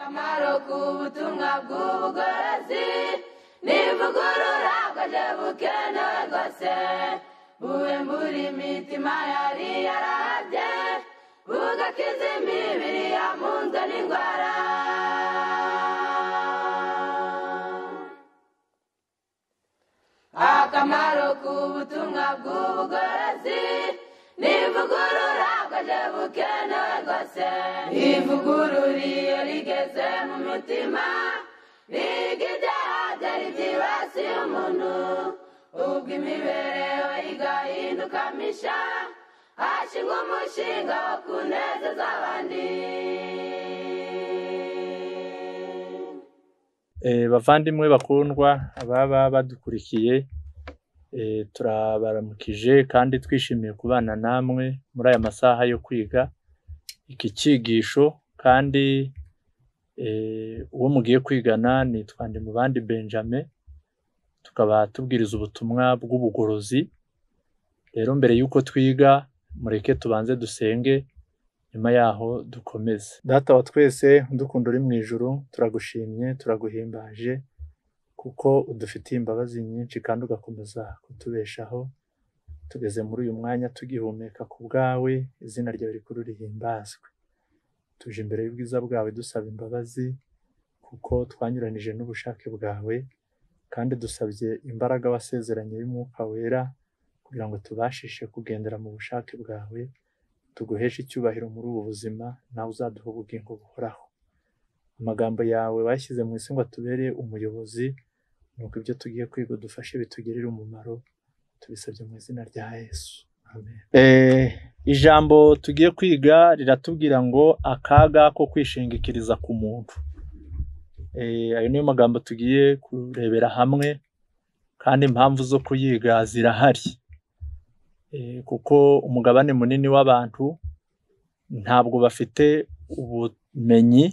akamaro k'ubutumwa bw'ubugorozi nivugurura bwaje bukenewe rwose buwe muri mitima yari yarabye bugakiza imibiri yamunzwe n'indwara akamaro k'ubutumwa bw'ubugorozi nivugurura bwaje bukenewe rwose ivugurura rigeze mu mutima biga ibyaha byari byibasiye umuntu ubwo imibereho igahinduka misha hashyirwa umushinga wo kunezeza abandi eh, bavandimwe bakundwa baba badukurikiye Eh, turabaramukije kandi twishimiye kubana namwe muri aya masaha yo kwiga iki cyigisho kandi eh, uwo mugiye kwigana ni bandi Benjamin tukaba tubwiriza ubutumwa bw'ubugorozi rero mbere y'uko twiga mureke tubanze dusenge nyuma yaho dukomeze data wa twese udukunda uri mu ijuru turagushimye turaguhimbaje kuko udufitiye imbabazi nyinshi kandi ugakomeza kutubeshaho tugeze muri uyu mwanya tugihumeka ku bwawe izina ryawe rikuru rihimbazwe tuje imbere y'ubwiza bwawe dusaba imbabazi kuko twanyuranije n'ubushake bwawe kandi dusabye imbaraga wasezeranye y'umwuka wera kugira ngo tubashishe kugendera mu bushake bwawe tuguheshe icyubahiro muri ubu buzima nawe uzaduha ubugingo buhoraho amagambo yawe washyize mu isi ngo atubere umuyobozi nuko ibyo tugiye kwiga dufashe bitugirire umumaro tubisabye mu izina rya yesu eh, ijambo tugiye kwiga riratubwira ngo akaga ko kwishingikiriza ku muntu eh, ayo niyo magambo tugiye kurebera hamwe kandi impamvu zo kuyiga zirahari eh, kuko umugabane munini w'abantu ntabwo bafite ubumenyi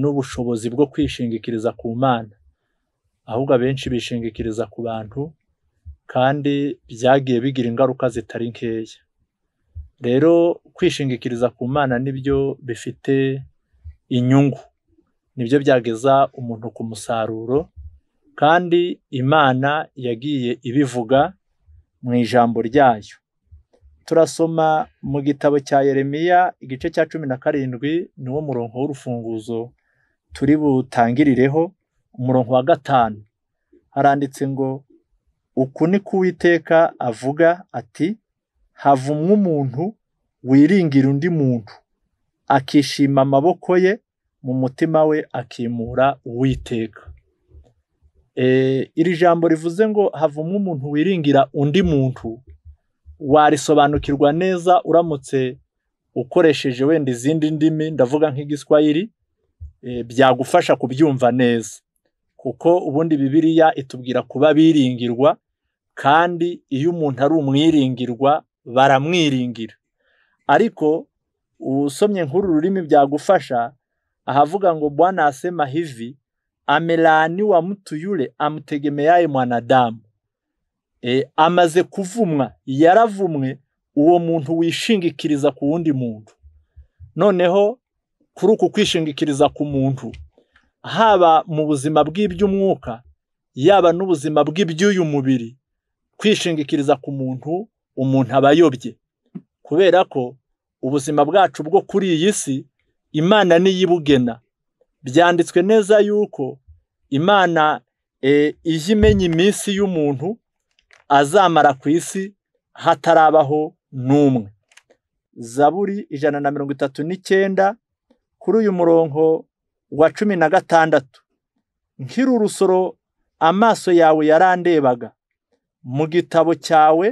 n'ubushobozi bwo kwishingikiriza ku mana ahubwo abenshi bishingikiriza ku bantu kandi byagiye bigira ingaruka zitari nkeya rero kwishingikiriza ku mana nibyo bifite inyungu nibyo byageza umuntu ku musaruro kandi imana yagiye ibivuga mu ijambo ryayo turasoma mu gitabo cya Yeremiya igice cya cumi na karindwi niwo murongo w'urufunguzo turi butangirireho umurongo wa gatanu haranditse ngo uku ni ko uwiteka avuga ati havumwe umuntu wiringira undi muntu akishima amaboko ye mu mutima we akimura uwiteka e, iri jambo rivuze ngo havumwe umuntu wiringira undi muntu warisobanukirwa neza uramutse ukoresheje wenda izindi ndimi ndavuga nk'igiswahili e, byagufasha kubyumva neza kuko ubundi bibiliya itubwira kuba biringirwa kandi iyo umuntu ari umwiringirwa baramwiringira ariko usomye nk'uru rurimi byagufasha ahavuga ngo bwana asema hivi amelaaniwa mtu yule amtegemeaye mwanadamu e, amaze kuvumwa yaravumwe uwo muntu wishingikiriza ku wundi muntu noneho kuri uku kwishingikiriza ku muntu haba mu buzima bw'iby'umwuka yaba n'ubuzima bw'iby'uyu mubiri kwishingikiriza ku muntu umuntu abayobye kubera ko ubuzima bwacu bwo kuri iyi si imana niyo ibugena byanditswe neza yuko imana e, ijya imenya iminsi y'umuntu azamara ku isi hatarabaho n'umwe zaburi ijana na mirongo itatu n'icyenda kuri uyu murongo wa cumi na gatandatu nkiri urusoro amaso yawe yarandebaga mu gitabo cyawe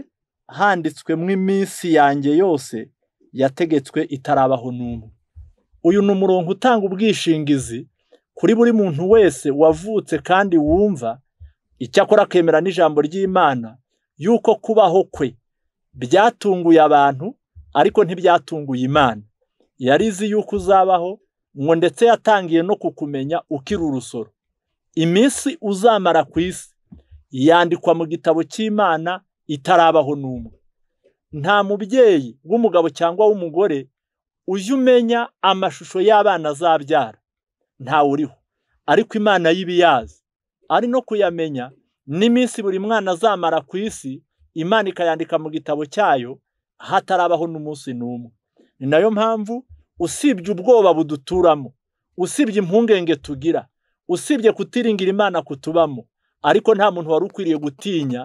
handitswe mu iminsi yanjye yose yategetswe itarabaho n'umwe uyu ni umurongo utanga ubwishingizi kuri buri muntu wese wavutse kandi wumva icyakora akemera n'ijambo ry'imana yuko kubaho kwe byatunguye abantu ariko ntibyatunguye imana yari izi yuko uzabaho ngo ndetse yatangiye no kukumenya ukiri urusoro iminsi uzamara ku isi yandikwa mu gitabo cy'imana itarabaho n'umwe nta mubyeyi w'umugabo cyangwa w'umugore ujya umenya amashusho y'abana azabyara ntawe uriho ariko imana y'ibiyazi ari no kuyamenya n'iminsi buri mwana azamara ku isi imana ikayandika mu gitabo cyayo hatarabaho n'umunsi n'umwe ni nayo mpamvu usibye ubwoba buduturamo usibye impungenge tugira usibye kutiringira imana kutubamo ariko nta muntu wari ukwiriye gutinya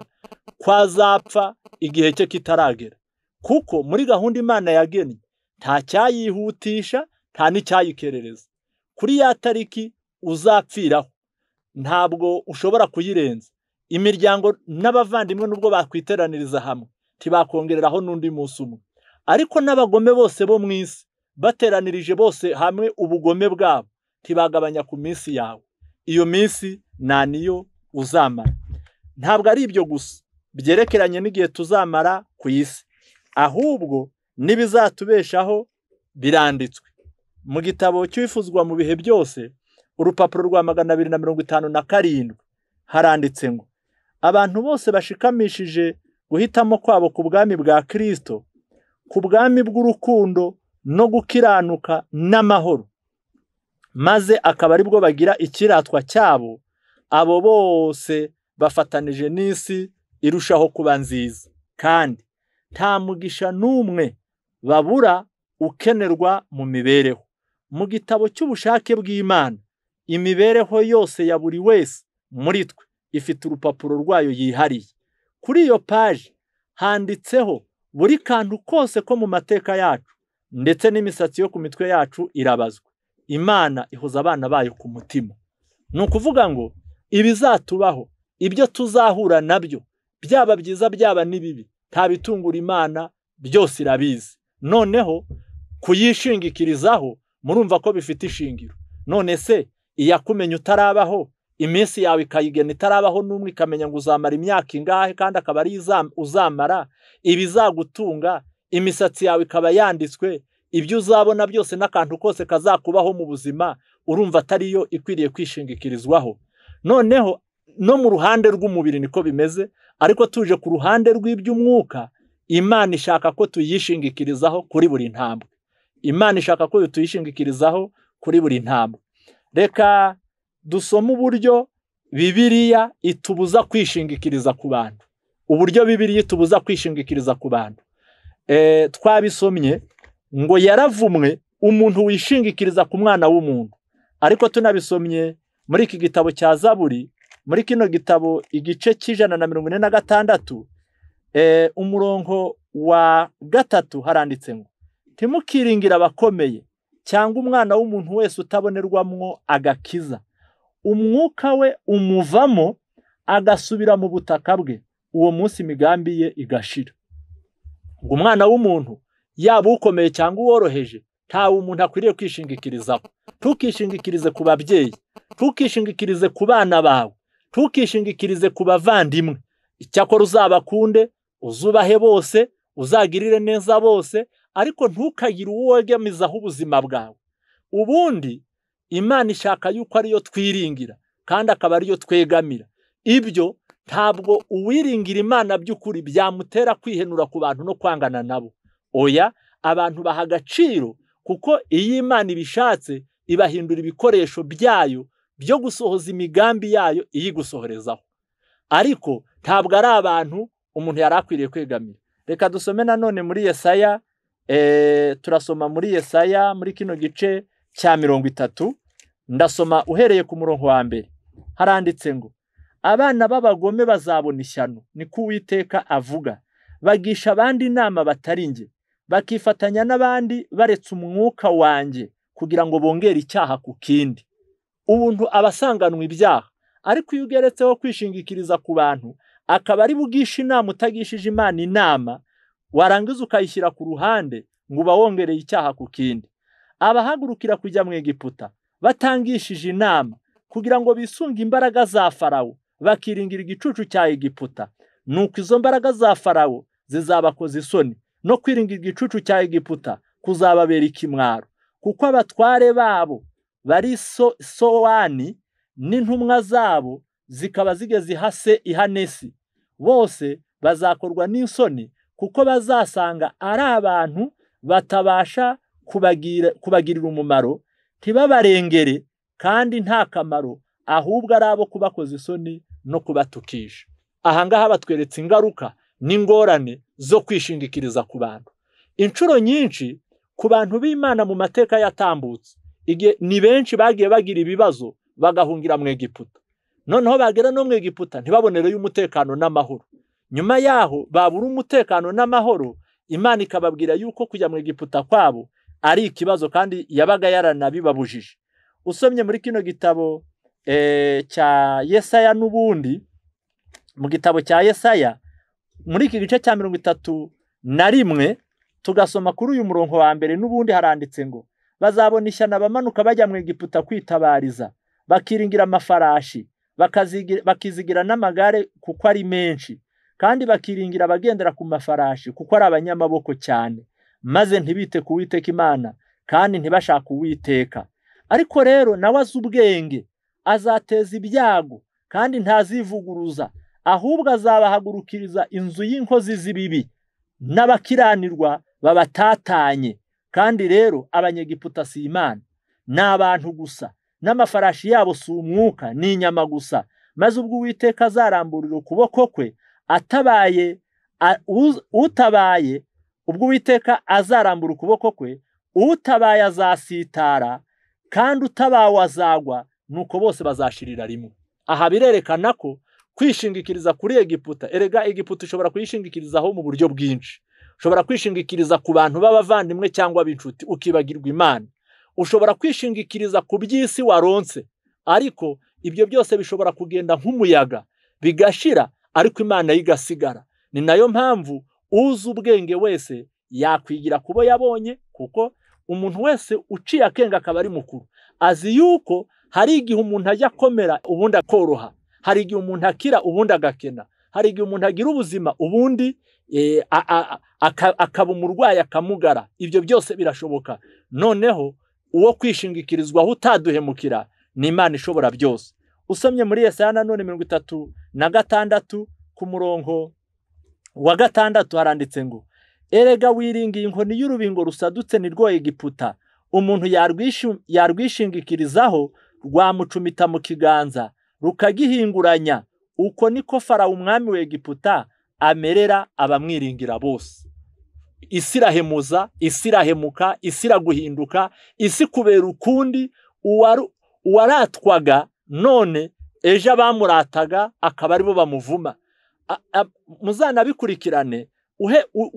kwazapfa igihe cye kitaragera kuko muri gahunda imana yagennye nta cyayihutisha nta n'icyayikerereza kuri ya tariki uzapfiraho ntabwo ushobora kuyirenza imiryango n'abavandimwe nubwo bakwiteraniriza hamwe ntibakongereraho n'undi munsi umwe ariko n'abagome bose bo mu isi bateranirije bose hamwe ubugome bwabo ntibagabanya ku minsi yawe iyo minsi nta niyo uzamara ntabwo ari ibyo gusa byerekeranye n'igihe tuzamara ku isi ahubwo n'ibizatubeshaho biranditswe mu gitabo cyifuzwa mu bihe byose urupapuro rwa magana abiri na mirongo itanu na karindwi haranditse ngo abantu bose bashikamishije guhitamo kwabo ku bwami bwa kirisito ku bwami bw'urukundo no gukiranuka n'amahoro maze akaba aribwo bagira ikiratwa cyabo abo bose bafatanije n'isi irushaho kuba nziza kandi nta mugisha n'umwe babura ukenerwa mu mibereho mu gitabo cy'ubushake bw'imana imibereho yose ya buri wese muri twe ifite urupapuro rwayo yihariye kuri iyo paji handitseho buri kantu kose ko mu mateka yacu ndetse n'imisatsi yo ku mitwe yacu irabazwa imana ihuza abana bayo ku mutima ni ukuvuga ngo ibizatubaho ibyo tuzahura nabyo byaba byiza byaba n'ibibi nta bitungura imana byose irabizi noneho kuyishingikirizaho murumva ko bifite ishingiro none se iyakumenya utarabaho iminsi yawe ikayigena itarabaho n'umwe ikamenya ngo uzamara imyaka ingahe kandi akaba ari uzamara ibizagutunga imisatsi yawe ikaba yanditswe ibyo uzabona byose n'akantu kose kazakubaho mu buzima urumva atari yo ikwiriye kwishingikirizwaho noneho no mu ruhande rw'umubiri niko bimeze ariko tuje ku ruhande rw'iby'umwuka imana ishaka ko tuyishingikirizaho kuri buri ntambwe imana ishaka ko tuyishingikirizaho kuri buri ntambwe reka dusome uburyo bibiriya itubuza kwishingikiriza ku bantu uburyo bibiriya itubuza kwishingikiriza ku bantu Eh, twabisomye ngo yaravumwe umuntu wishingikiriza ku mwana w'umuntu ariko tunabisomye muri iki gitabo cya zaburi muri kino gitabo igice cy'ijana na mirongo ine na gatandatu eh, umurongo wa gatatu haranditse ngo timukiringire abakomeye cyangwa umwana w'umuntu wese utabonerwamo agakiza umwuka we umuvamo agasubira mu butaka bwe uwo munsi imigambi ye igashira ngo umwana w'umuntu yaba ukomeye cyangwa uworoheje ntawe umuntu akwiriye kwishingikirizaho tukishingikirize ku babyeyi tukishingikirize ku bana bawe tukishingikirize ku bavandimwe icyakora uzabakunde uzubahe bose uzagirire neza bose ariko ntukagire uwo wegamizaho ubuzima bwawe ubundi imana ishaka yuko ariyo twiringira kandi akaba ariyo twegamira ibyo ntabwo uwiringira imana by'ukuri byamutera kwihenura ku bantu no kwangana nabo oya abantu baha agaciro kuko iyo imana ibishatse ibahindura ibikoresho byayo byo gusohoza imigambi yayo iyigusohorezaho ariko ntabwo ari abantu umuntu yari akwiriye kwegamira reka dusome nanone muri yesaya eh, turasoma muri yesaya muri kino gice cya mirongo itatu ndasoma uhereye ku murongo wa mbere haranditse ngo abana b'abagome bazabona ishyano ni niko uwiteka avuga bagisha abandi inama batari nge bakifatanya n'abandi baretse umwuka wanjye kugira ngo bongere icyaha ku kindi ubuntu aba ibyaha ariko iyo ugeretseho kwishingikiriza ku bantu akaba ari bugisha inama utagishije imana inama warangiza ukayishyira ku ruhande ngo uba wongereye icyaha ku kindi abahagurukira kujya mu egiputa batangishije inama kugira ngo bisunge imbaraga za farawo bakiringira igicucu cya egiputa nuko izo mbaraga za farawo zizabakoza isoni no kwiringira igicucu cya egiputa kuzababera ikimwaro kuko abatware babo bari sowani n'intumwa zabo zikaba zigeze ihase ihanesi bose bazakorwa n'insoni kuko bazasanga ari abantu batabasha kubagirira umumaro ntibabarengere kandi nta kamaro ahubwo ari abo kubakoza isoni no kubatukisha ahangaha batweretse ingaruka n'ingorane zo kwishingikiriza ku bantu inshuro nyinshi ku bantu b'imana mu mateka yatambutse ni benshi bagiye bagira ibibazo bagahungira mu egiputa noneho bagera no mu egiputa ntibabonereyo umutekano n'amahoro nyuma yaho babura umutekano n'amahoro imana ikababwira yuko kujya mu egiputa kwabo ari ikibazo kandi yabaga yaranabibabujije usomye muri kino gitabo cya eh, yesaya n'ubundi mu gitabo cya yesaya muri iki gice cya mirongo itatu na rimwe tugasoma kuri uyu murongo wa mbere n'ubundi haranditse ngo bazabona ishyano bamanuka bajya mu Egiputa kwitabariza bakiringira amafarashi bakizigira n'amagare kuko ari menshi kandi bakiringira abagendera ku mafarashi kuko ari abanyamaboko cyane maze ntibite ku witeka imana kandi ntibashake uwiteka ariko rero nawe azi ubwenge azateza ibyago kandi ntazivuguruza ahubwo azabahagurukiriza inzu y'inkozi z'ibibi n'abakiranirwa babatatanye kandi rero abanyegiputa si imana ni abantu gusa n'amafarashi yabo si umwuka ni inyama gusa maze ubwo uwiteka azaramburira ukuboko kwe atabaye utabaye ubwo uwiteka azarambura ukuboko kwe utabaye azasitara kandi utabawe azagwa nuko bose bazashirira rimwe aha birerekana ko kwishingikiriza kuri egiputa erega egiputa ushobora kuyishingikirizaho mu buryo bwinshi ushobora kwishingikiriza ku bantu b'abavandimwe cyangwa b'inshuti ukibagirwa imana ushobora kwishingikiriza ku by'isi waronse ariko ibyo byose bishobora kugenda nk'umuyaga bigashira ariko imana yo igasigara ni nayo mpamvu uzi ubwenge wese yakwigira kubo yabonye kuko umuntu wese uciye akenga akaba ari mukuru azi yuko hari igihe umuntu ajya akomera ubundi akoroha hari igihe umuntu akira ubundi agakena hari igihe umuntu agira ubuzima ubundi eh, akaba umurwayi akamugara ibyo byose birashoboka noneho uwo kwishingikirizwaho utaduhemukira ni imana ishobora byose usomye muri Yesaya none mirongo itatu na gatandatu ku murongo wa gatandatu haranditse ngo erega wiringiye inkoni y'urubingo rusadutse ni rwo egiputa umuntu yarwishingikirizaho rwamucumita mu kiganza rukagihinguranya uko niko farawo umwami w'egiputa amerera abamwiringira bose isi irahemuza isi irahemuka isi iraguhinduka isi kubera ukundi uwaratwaga none ejo abamurataga akaba aribo bamuvuma muzanabikurikirane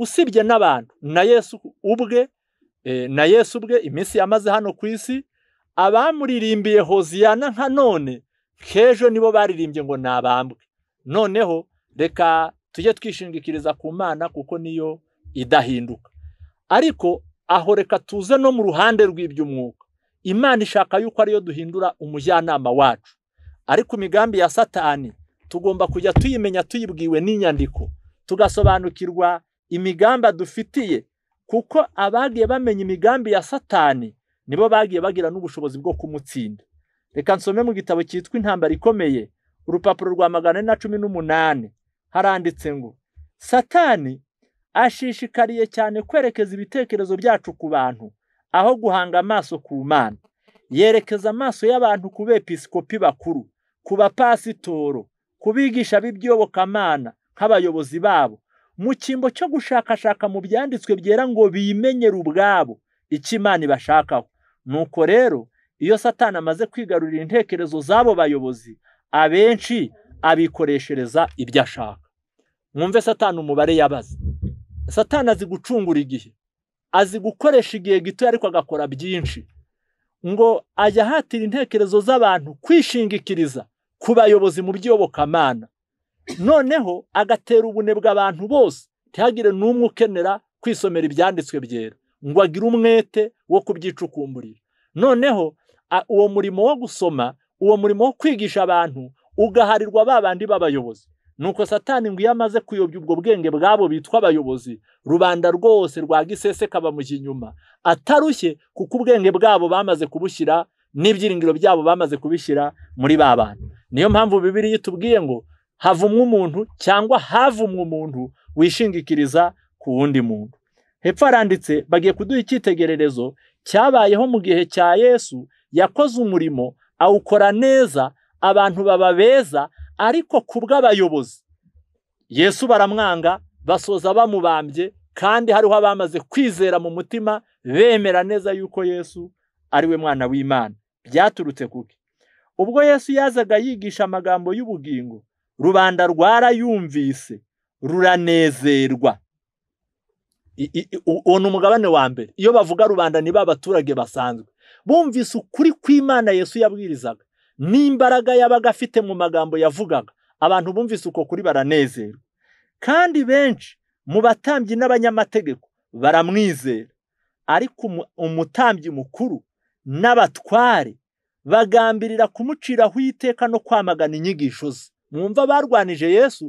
usibye n'abantu na yesu ubwe eh, na yesu ubwe iminsi yamaze hano ku isi abamuririmbiye hoziyana nka none nk'ejo nibo baririmbye ngo nabambwe noneho reka tujye twishingikiriza ku mana kuko niyo idahinduka ariko aho reka tuze no mu ruhande rw'iby'umwuka imana ishaka yuko ariyo duhindura umujyanama wacu ariko imigambi ya satani tugomba kujya tuyimenya tuyibwiwe n'inyandiko tugasobanukirwa imigambi dufitiye kuko abagiye bamenya imigambi ya satani nibo bagiye bagira n'ubushobozi bwo kumutsinda reka nsome mu gitabo cyitwa intambara ikomeye urupapuro rwa magana ane na cumi n'umunani haranditse ngo satani ashishikariye cyane kwerekeza ibitekerezo byacu ku bantu aho guhanga amaso ku mana yerekeza amaso y'abantu ku bepisikopi bakuru ku bapasitoro ku bigisha b'iby'iyobokamana nk'abayobozi babo mu cyimbo cyo gushakashaka mu byanditswe byera ngo bimenyere ubwabo icyo imana ibashakaho nuko rero iyo satani amaze kwigarurira intekerezo z'abo bayobozi abenshi abikoreshereza ibyo ashaka mwumve satani umubare yabaze satani azi gucungura igihe azi gukoresha igihe gito ariko agakora byinshi ngo ajya ahatira intekerezo z'abantu kwishingikiriza ku bayobozi mu by'iyobokamana noneho agatera ubunebwe abantu bose ntihagire n'umwe ukenera kwisomera ibyanditswe byera ngo agire umwete wo kubyicukumburira noneho uwo murimo wo gusoma uwo murimo wo kwigisha abantu ugaharirwa ba bandi b'abayobozi nuko satani ngo iyo amaze kuyobya ubwo bwenge bwabo bitwa abayobozi rubanda rwose rwa gisese kabamujya inyuma atarushye kuko ubwenge bwabo bamaze kubushyira n'ibyiringiro byabo bamaze kubishyira muri ba bantu niyo mpamvu bibiri itubwiye ngo havumwe umuntu cyangwa havumwe umuntu wishingikiriza ku wundi muntu hepfo haranditse bagiye kuduha icyitegererezo cyabayeho mu gihe cya yesu yakoze umurimo awukora neza abantu baba beza ariko ku bw'abayobozi yesu baramwanga basoza bamubambye kandi hariho abamaze kwizera mu mutima bemera neza yuko yesu ari we mwana w'imana byaturutse kuke ubwo yesu yazaga yigisha amagambo y'ubugingo rubanda rwarayumvise ruranezerwa uwo ni umugabane wa mbere iyo bavuga rubanda ni ba basanzwe bumvise ukuri kw'imana yesu yabwirizaga n'imbaraga yabaga afite mu magambo yavugaga abantu bumvise uko kuri baranezerwa kandi benshi mu batambyi n'abanyamategeko baramwizera ariko umutambyi mukuru n'abatware bagambirira kumuciraho iteka no kwamagana inyigisho ze mwumva barwanije yesu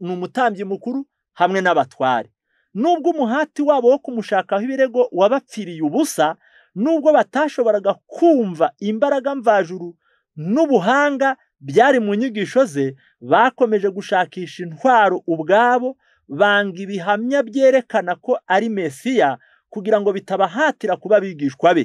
ni umutambyi mukuru hamwe n'abatware nubwo umuhati wabo wo kumushakaho ibirego wabapfiriye ubusa nubwo batashoboraga kumva imbaraga mvajuru n'ubuhanga byari mu nyigisho ze bakomeje gushakisha intwaro ubwabo banga ibihamya byerekana ko ari mesiya kugira ngo bitabahatira kuba abigishwa be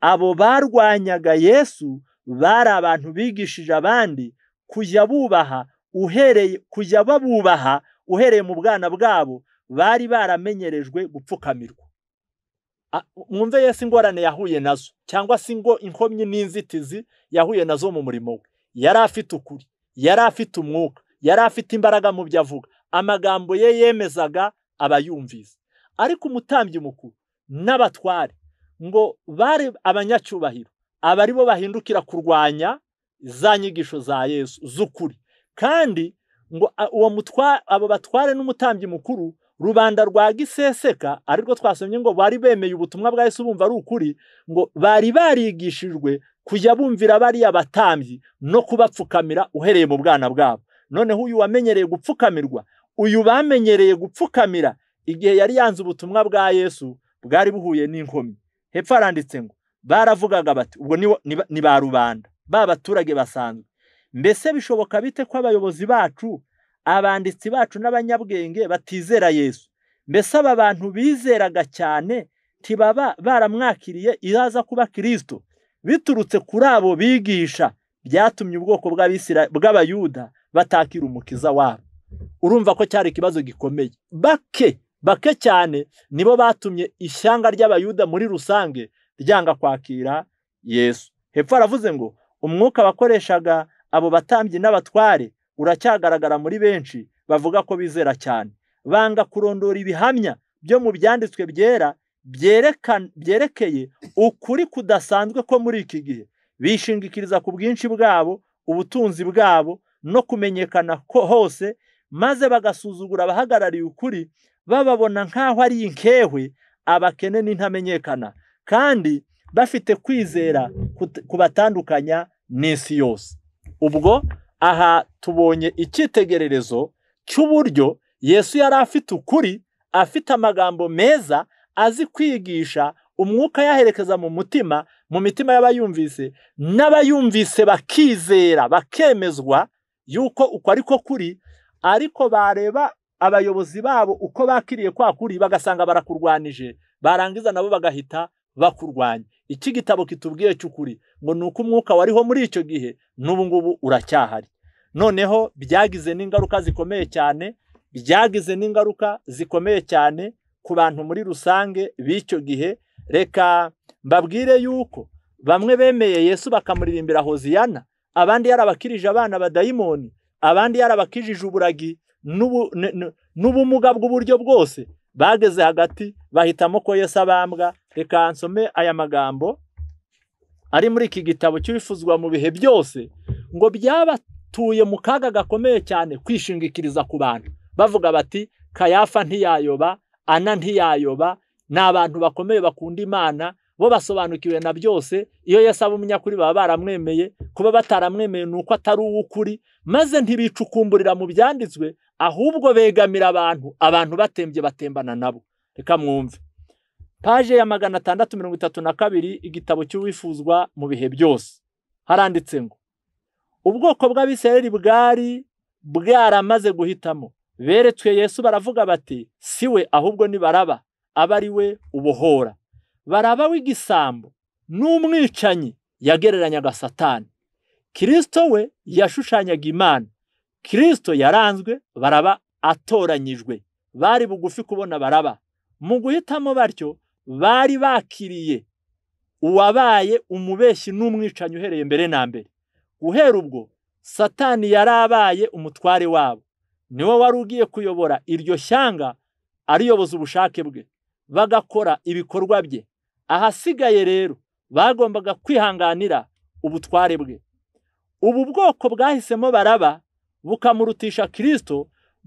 abo barwanyaga yesu bari abantu bigishije abandi kujya bubaha uhereye kujya babubaha uhereye mu bwana bwabo bari baramenyerejwe gupfukamirwa mwumve yesi ingorane yahuye nazo cyangwa se ngo inkomyi n'inzitizi yahuye nazo mu murimo we yari afite ukuri yari afite umwuka yari afite imbaraga mu byo avuga amagambo ye yemezaga abayumvise ariko umutambyi mukuru n'abatware ngo bari abanyacyubahiro abari bo bahindukira kurwanya za nyigisho za yesu z'ukuri kandi ngo uwo mutwa abo batware n'umutambyi mukuru rubanda rwa giseseka ariko twasomye ngo bari bemeye ubutumwa bwa Yesu bumva ari ukuri ngo bari barigishijwe kujya bumvira bariya batambyi no kubapfukamira uhereye mu bwana bwabo noneho uyu wamenyereye gupfukamirwa uyu bamenyereye gupfukamira igihe yari yanze ubutumwa bwa Yesu bwari buhuye n'inkomyi hepfo haranditse ngo baravugaga bati ubwo ni ba rubanda ba baturage basanzwe mbese bishoboka bite ko abayobozi bacu abanditsi bacu n'abanyabwenge batizera yesu mbese aba bantu bizeraga cyane ntibaba baramwakiriye iraza kuba kirisito biturutse kuri abo bigisha byatumye ubwoko bw'abayuda batakira umukiza wabo urumva ko cyari ikibazo gikomeye bake bake cyane nibo batumye ishyanga ry'abayuda muri rusange ryanga kwakira yesu hepfo aravuze ngo umwuka wakoreshaga abo batambyi n'abatware uracyagaragara muri benshi bavuga ko bizera cyane banga kurondora ibihamya byo mu byanditswe byera byerekeye ukuri kudasanzwe ko muri iki gihe bishingikiriza ku bwinshi bwabo ubutunzi bwabo no kumenyekana hose maze bagasuzugura abahagarariye ukuri bababona nk'aho ari inkehwe abakene n'intamenyekana kandi bafite kwizera kubatandukanya n'isi yose ubwo Aha tubonye icyitegererezo cy'uburyo Yesu yari afite ukuri, afite amagambo meza, azi kwigisha, umwuka yaherekeza mu mutima, mu mitima y'abayumvise, n'abayumvise bakizera, bakemezwa yuko uko ari ko kuri, ariko bareba abayobozi babo uko bakiriye kwa kuri, bagasanga barakurwanije, barangiza nabo bagahita bakurwanya. Iki gitabo kitubwiye cy'ukuri ngo ni uko umwuka wariho muri icyo gihe n'ubu ngubu uracyahari. noneho byagize n'ingaruka zikomeye cyane byagize n'ingaruka zikomeye cyane ku bantu muri rusange b'icyo gihe reka mbabwire yuko bamwe bemeye yesu bakamuririmbira hoziyana abandi yarabakirije abana badayimoni abandi yarabakijije uburagi n'ubumuga bw'uburyo bwose bageze hagati bahitamo ko yesu abambwa reka nsome aya magambo ari muri iki gitabo cy'ubifuzwa mu bihe byose ngo byaba batuye mu kaga gakomeye cyane kwishingikiriza ku bantu bavuga bati kayafa ntiyayoba ana ntiyayoba ni abantu bakomeye bakunda imana bo basobanukiwe na byose iyo yasaba umunyakuri baba baramwemeye kuba bataramwemeye ni uko atari uw'ukuri maze ntibicukumburira mu byanditswe ahubwo begamira abantu abantu batembye batembana nabo reka mwumve paje ya magana atandatu mirongo itatu na kabiri igitabo cy'uwifuzwa mu bihe byose haranditse ngo ubwoko bw'abisirayeli bwari bwaramaze guhitamo beretswe yesu baravuga bati si we ahubwo ni baraba aba ari we ubuhora baraba w'igisambo n'umwicanyi yagereranyaga satani kirisito we yashushanyaga imana kirisito yaranzwe baraba atoranyijwe bari bugufi kubona baraba mu guhitamo batyo bari bakiriye uwabaye umubeshyi n'umwicanyi uhereye mbere na mbere guhera ubwo satani yari abaye umutware wabo niwe wari ugiye kuyobora iryo shyanga ariyoboza ubushake bwe bagakora ibikorwa bye ahasigaye rero bagombaga kwihanganira ubutware bwe ubu bwoko bwahisemo baraba bukamurutisha kirisito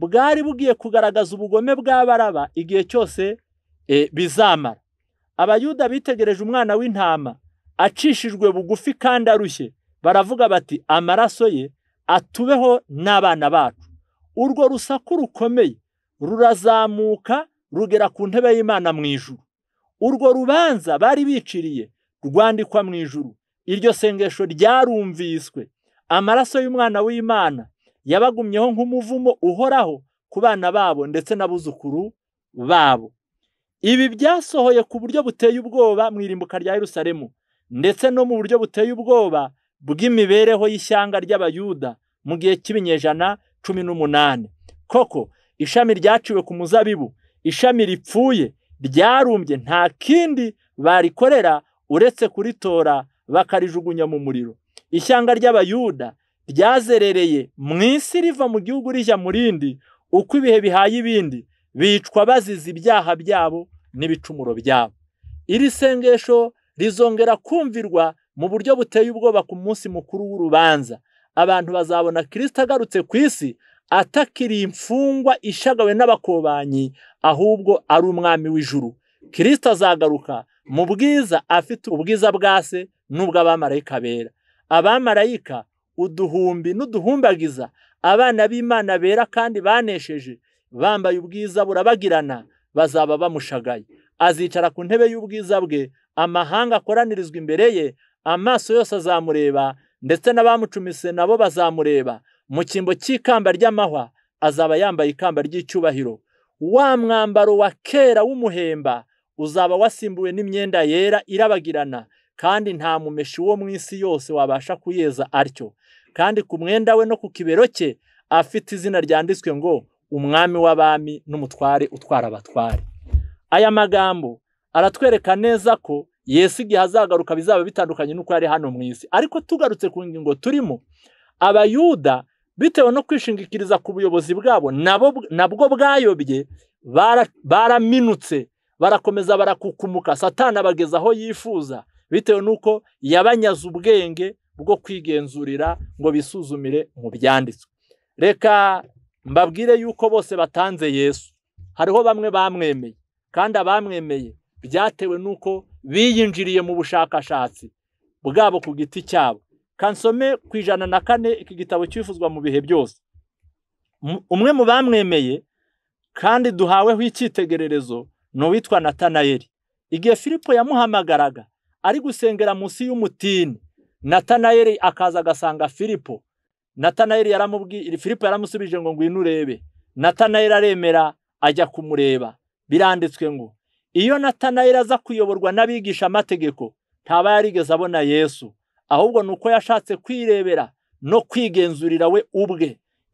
bwari bugiye kugaragaza ubugome bw'abaraba igihe cyose e, bizamara abayuda bitegereje umwana w'intama acishijwe bugufi kandi arushye baravuga bati amaraso ye atubeho n'abana bacu urwo rusaku rukomeye rurazamuka rugera ku ntebe y'imana mu ijuru urwo rubanza bari biciriye rwandikwa mu ijuru iryo sengesho ryarumviswe amaraso y'umwana w'imana yabagumyeho nk'umuvumo uhoraho ku bana babo ndetse n'abuzukuru babo ibi byasohoye ku buryo buteye ubwoba mu irimbuka rya Yerusalemu ndetse no mu buryo buteye ubwoba bw'imibereho y'ishyanga ry'abayuda mu gihe cy'ibinyejana cumi n'umunani koko ishami ryaciwe ku muzabibu ishami ripfuye ryarumbye nta kindi barikorera uretse kuritora bakarijugunya mu muriro ishyanga ry'abayuda ryazerereye mu isi riva mu gihugu rijya murindi uko ibihe bihaye ibindi bicwa bazize ibyaha byabo n'ibicumuro byabo iri sengesho rizongera kumvirwa mu buryo buteye ubwoba ku munsi mukuru w'urubanza abantu bazabona kirisita agarutse ku isi atakiri imfungwa ishagawe n'abakobanyi ahubwo ari umwami w'ijuru kirisita azagaruka mu bwiza afite ubwiza bwa se n'ubw'abamarayika bera abamarayika uduhumbi n'uduhumbagiza abana b'imana bera kandi banesheje bambaye ubwiza burabagirana bazaba bamushagaye azicara ku ntebe y'ubwiza bwe amahanga akoranirizwa imbere ye amaso yose azamureba ndetse n'abamucumise nabo bazamureba mu cyimbo cy'ikamba ry'amahwa azaba yambaye ikamba ry'icyubahiro wa mwambaro wa kera w'umuhemba uzaba wasimbuwe n'imyenda yera irabagirana kandi nta mumeshi wo mu isi yose wabasha kuyeza atyo kandi ku mwenda we no ku kibero cye afite izina ryanditswe ngo umwami w'abami n'umutware utwara abatware aya magambo aratwereka neza ko yesu igihe azagaruka bizaba bitandukanye n'uko yari hano mu isi ariko tugarutse ku ngingo turimo abayuda bitewe no kwishingikiriza ku buyobozi bwabo nabwo bwayobye baraminutse barakomeza barakukumuka satana abageza aho yifuza bitewe n'uko yabanyaze ubwenge bwo kwigenzurira ngo bisuzumire mu byanditswe reka mbabwire yuko bose batanze yesu hariho bamwe bamwemeye kandi abamwemeye byatewe n'uko biyinjiriye mu bushakashatsi bwabo ku giti cyabo kansome ku ijana na kane iki gitabo cyifuzwa mu bihe byose umwe mu bamwemeye kandi duhaweho icyitegererezo ni uwitwa natanayeli igihe filipo yamuhamagaraga ari gusengera munsi y'umutini natanayeli akaza agasanga filipo natanayeli yaramubwiye filipo yaramusubije ngo ngwino urebe natanayeli aremera ajya kumureba biranditswe ngo iyo natanayeli aza kuyoborwa n'abigisha amategeko ntaba yarigeze abona yesu ahubwo ni uko yashatse kwirebera no kwigenzurira we ubwe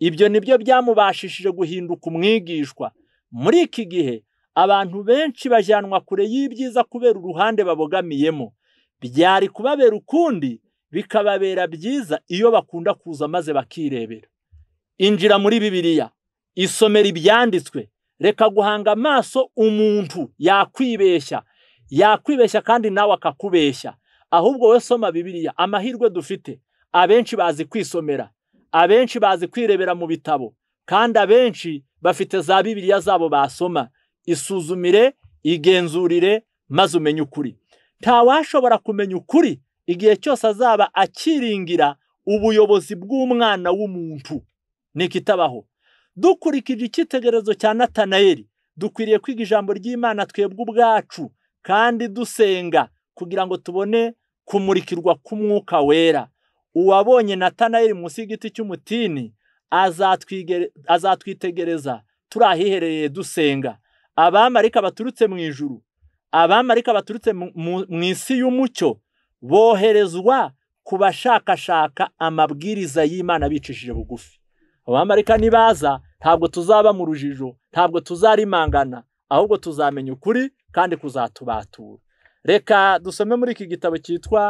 ibyo ni byo byamubashishije guhinduka umwigishwa muri iki gihe abantu benshi bajyanwa kure y'ibyiza kubera uruhande babogamiyemo byari kubabera ukundi bikababera byiza iyo bakunda kuza maze bakirebera injira muri bibiliya isomera ibyanditswe reka guhanga amaso umuntu yakwibeshya yakwibeshya kandi nawe akakubeshya ahubwo we soma bibiliya amahirwe dufite abenshi bazi kwisomera abenshi bazi kwirebera mu bitabo kandi abenshi bafite za bibiliya zabo basoma isuzumire igenzurire maze umenye ukuri ntawashobora kumenya ukuri igihe cyose azaba akiringira ubuyobozi bw'umwana w'umuntu ni ikitabaho dukurikije icyitegererezo cya natanayeli dukwiriye kwiga ijambo ry'imana twebwe ubwacu kandi dusenga kugira ngo tubone kumurikirwa k'umwuka wera uwabonye natanayeli munsi y'igiti cy'umutini azatwitegereza turi ahiherereye dusenga abamarika baturutse mu ijuru abamarika baturutse mu isi y'umucyo boherezwa ku bashakashaka amabwiriza y'imana bicishije bugufi abamarayika nibaza ntabwo tuzaba mu rujijo ntabwo tuzarimangana ahubwo tuzamenya ukuri kandi kuzatubatura reka dusome muri iki gitabo cyitwa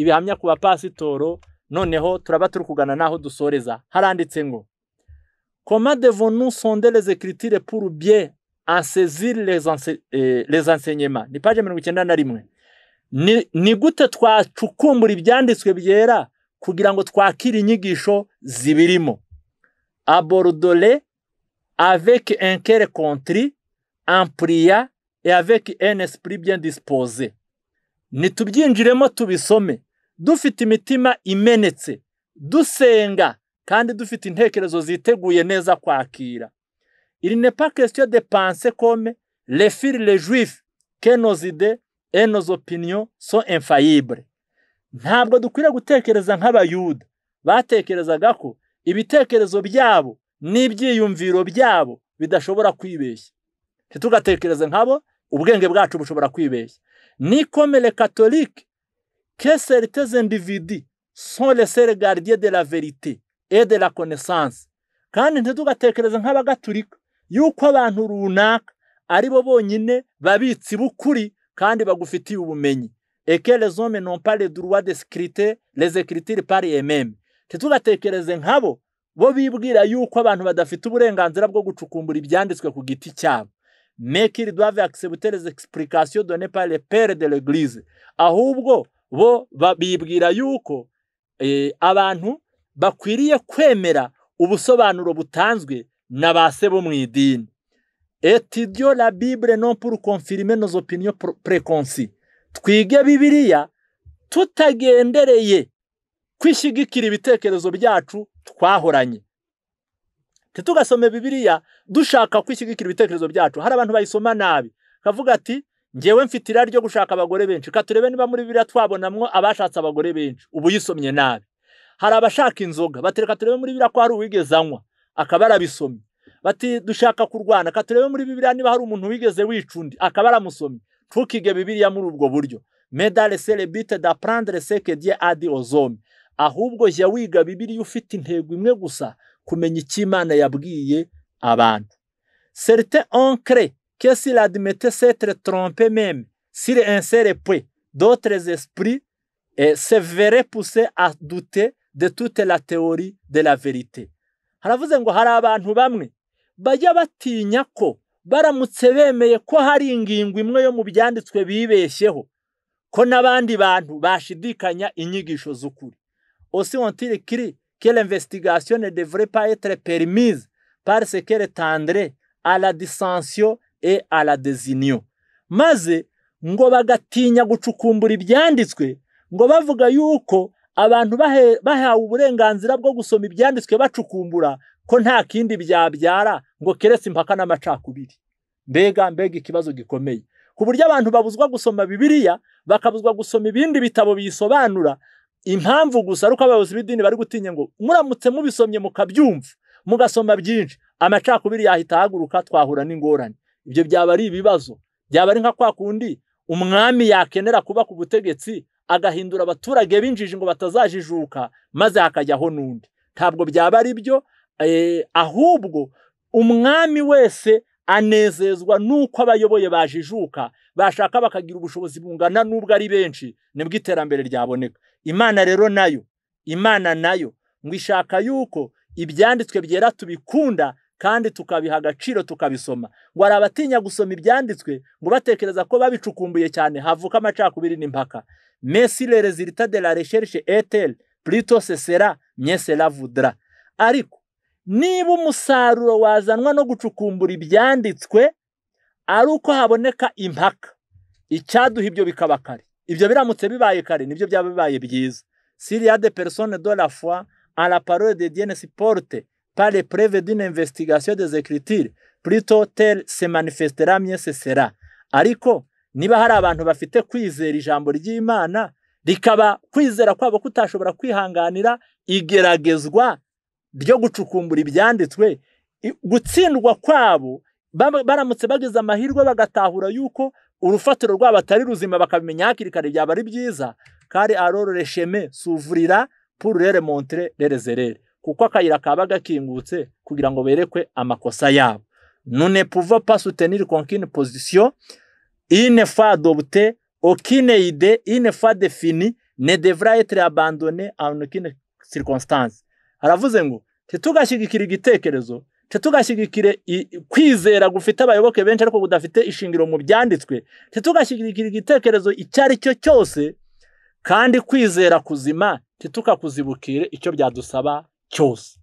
ibihamya ku bapasitoro noneho turaba turi kugana n'aho dusoreza haranditse ngo koma devonu sondereze kiritire puru ansezire les eh, ni paje mirongo icyenda na rimwe ni gute twacukumbura ibyanditswe byera kugira ngo twakire inyigisho zibirimo aborderai avec un cœur contrit, en prière et avec un esprit bien disposé. Nitubyinjiremo tubisome dufite imitima imenetse, dusenga kandi dufite intekerezo ziteguye neza kwakira. Il n'est pas question de penser comme les filles les juifs que nos idées et nos opinions sont infaillibles. Ntabwo dukwiriye gutekereza nk'abayuda batekerezaga ko ibitekerezo byabo n'ibyiyumviro byabo bidashobora kwibeshya ntitugatekereze nkabo ubwenge bwacu bushobora kwibeshya nikomere katolike keseriteze ndividi soresere gardiye de la verite et de la connaissance kandi ntitugatekereze nk'abagatulika yuko abantu runaka ari bo bonyine babitsi b'ukuri kandi bagufitiye ubumenyi ekerezome non pare de droit de sécurité ntitubatekereze nkabo bo bibwira yuko abantu badafite uburenganzira bwo gucukumbura ibyanditswe ku giti cyabo mekiri dove akisebuteze egisipurikasiyo done pare pere de regirize ahubwo bo bibwira yuko eh, abantu bakwiriye kwemera ubusobanuro butanzwe na ba se bo mu idini etidiyo la bibure no puru konfirime nozo piniyo purekonsi twige bibiriya tutagendereye kwishyigikira ibitekerezo byacu twahoranye ntitugasome bibiliya dushaka kwishyigikira ibitekerezo byacu hari abantu bayisoma nabi kavuga ati ngewe mfite irari ryo gushaka abagore benshi ka turebe niba muri bibiriya twabonamo abashatse abagore benshi ubu uyisomye nabi hari abashaka inzoga batereka turebe muri biriya ko hari uwigeze anywa akaba arabisomye bati dushaka kurwana katurebe muri biriya niba hari umuntu wigeze wica undi akaba aramusomye ntukige bibiliya muri ubwo buryo medale serebite da prandre seke diye adi ozome ahubwo jya wiga bibiriya ufite intego imwe gusa kumenya icyo imana yabwiye abantu serite onkere kesi radimete setere trompe meme sire insere pwe dotres esprit severe puse adute de toute la teori de la verite haravuze ngo hari abantu bamwe bajya batinya ko baramutse bemeye ko hari ingingo imwe yo mu byanditswe bibeshyeho ko n'abandi bantu bashidikanya inyigisho z'ukuri Aussi ont-ils écrit que l'investigation ne devrait pas être permise parce qu'elle tendrait à la dissension et à la désunion maze ngo bagatinya gucukumbura ibyanditswe ngo bavuga yuko abantu bahawe uburenganzira bwo gusoma ibyanditswe bacukumbura ko nta kindi byabyara ngo keretse impaka n'amacakubiri mbega mbega ikibazo gikomeye ku buryo abantu babuzwa gusoma bibiliya bakabuzwa gusoma ibindi bitabo biyisobanura impamvu gusa ari uko abayobozi b'idini bari gutinya ngo muramutse mubisomye mukabyumva mugasoma byinshi amacakubiri yahita ahaguruka twahura n'ingorane ibyo byaba ari ibibazo byaba ari nka kwa kundi umwami yakenera kuba ku butegetsi agahindura abaturage b'injiji ngo batazajijuka maze hakajyaho n'undi ntabwo byaba ari byo eh, ahubwo umwami wese anezezwa n'uko abayoboye bajijuka bashaka bakagira ubushobozi bungana n'ubwo ari benshi nibwo iterambere ryaboneka imana rero nayo imana nayo ngo ishaka yuko ibyanditswe byera tubikunda kandi tukabiha agaciro tukabisoma ngo hari abatinya gusoma ibyanditswe ngo batekereza ko babicukumbuye cyane havuka amacakubiri n'impaka mesi le rezilita de la resherishe eteri plito sesera myesera vudra ariko niba umusaruro wazanwa no gucukumbura ibyanditswe ari uko haboneka impaka icyaduha ibyo bikaba kare ibyo biramutse bibaye kare nibyo byaba bibaye byiza siriya de persone do la foi a la parole de diene porte par le preve d'une investigation des écritures plutôt tel se manifestera mieux se sera ariko niba hari abantu bafite kwizera ijambo ry'imana rikaba kwizera kwabo kutashobora kwihanganira igeragezwa ryo gucukumbura ibyanditswe gutsindwa kwabo baramutse bagize amahirwe bagatahura yuko urufatiro rwabo atari ruzima bakabimenya hakiri kare byaba ari byiza kare arorore sheme suvurira pururere montere rerezerere kuko akayira kaba gakingutse kugira ngo berekwe amakosa yabo none puva pasuteniri konkini pozisiyo ine fa dobute okine ide ine fa defini ne devra etere abandone anukine sirikonsitansi aravuze ngo ntitugashyigikire igitekerezo tugashyigikire kwizera gufite abayoboke benshi ariko budafite ishingiro mu byanditswe tugashyigikira igitekerezo icyo ari cyo cyose kandi kwizera kuzima ntitukakuzibukire icyo byadusaba cyose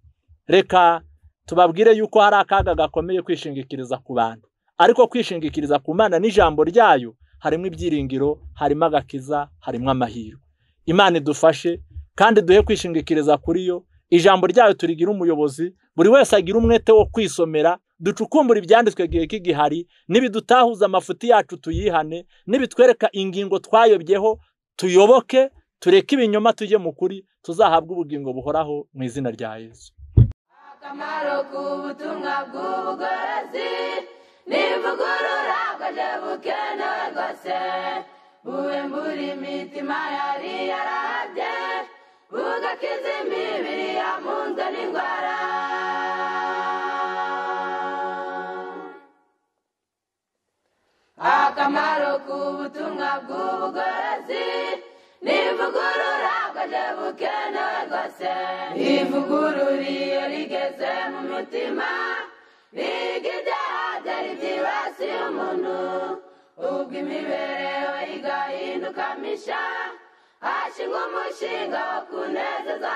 reka tubabwire yuko hari akaga gakomeye kwishingikiriza ku bantu ariko kwishingikiriza ku mana n'ijambo ryayo harimo ibyiringiro harimo agakiza harimo amahirwe imana idufashe kandi duhe kwishingikiriza kuri yo ijambo ryayo turigira umuyobozi buri wese agira umwete wo kwisomera ducukumbura ibyanditswe igihe k'igihari n'ibidutahuza amafuti yacu tuyihane n'ibitwereka ingingo twayobyeho tuyoboke tureke ibinyoma tujye mu kuri tuzahabwe ubugingo buhoraho mu izina rya yesu akamaro k'ubutumwa bw'ubugorozi n'ivugurura bwaje bukenewe rwose buwe muri mitima yari yarabye bugakiza imibiri munda n'indwara akamaro k'ubutumwa bw'ubugorozi nivugurura bwaje bukenewe rwose ivugurura iyo rigeze mu mutima riga ibyaha byari byibasiye umuntu ubwo imibereho igahinduka misha Ashingo umushinga wo kunezeza